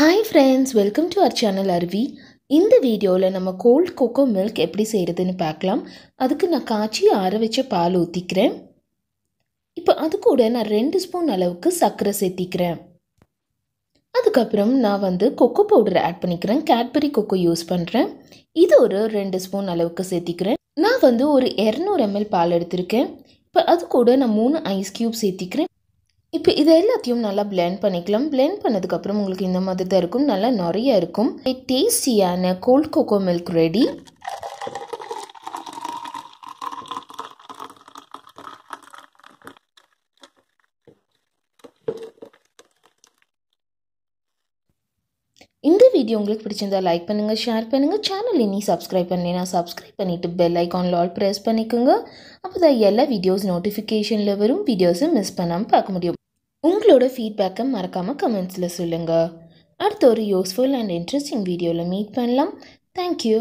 hi friends welcome to our channel Aruvi இந்த வீடியோவில் நம்ம கோல்ட் கோகோ மில்க் எப்படி செய்கிறதுன்னு பார்க்கலாம் அதுக்கு நான் காய்ச்சி ஆற வச்ச பால் ஊற்றிக்கிறேன் இப்போ அது கூட நான் ரெண்டு ஸ்பூன் அளவுக்கு சர்க்கரை சேர்த்திக்கிறேன் அதுக்கப்புறம் நான் வந்து கொக்கோ பவுடர் ஆட் பண்ணிக்கிறேன் கேட்பரி கொக்கோ யூஸ் பண்ணுறேன் இது ஒரு ரெண்டு ஸ்பூன் அளவுக்கு சேர்த்திக்கிறேன் நான் வந்து ஒரு இரநூறு எம்எல் பால் எடுத்திருக்கேன் இப்போ அது கூட நான் மூணு ஐஸ் க்யூப் சேர்த்திக்கிறேன் இப்போ இது எல்லாத்தையும் நல்லா பிளெண்ட் பண்ணிக்கலாம் பிளெண்ட் பண்ணதுக்கப்புறம் உங்களுக்கு இந்த மாதிரி தான் இருக்கும் நல்லா நிறைய இருக்கும் டேஸ்டியான கோல்ட் கோகோ மில்க் ரெடி இந்த வீடியோ உங்களுக்கு பிடிச்சிருந்தா லைக் பண்ணுங்கள் ஷேர் பண்ணுங்கள் சேனல் இனி சப்ஸ்கிரைப் பண்ணலைன்னா சப்ஸ்கிரைப் பண்ணிட்டு பெல் ஐக்கான் ஆல் ப்ரெஸ் பண்ணிக்கோங்க அப்போ தான் எல்லா வீடியோஸ் நோட்டிஃபிகேஷனில் வரும் வீடியோஸும் மிஸ் பண்ணாமல் பார்க்க முடியும் உங்களோட ஃபீட்பேக்கை மறக்காமல் கமெண்ட்ஸில் சொல்லுங்கள் அடுத்த ஒரு யூஸ்ஃபுல் அண்ட் இன்ட்ரெஸ்டிங் வீடியோவில் மீட் பண்ணலாம் தேங்க்யூ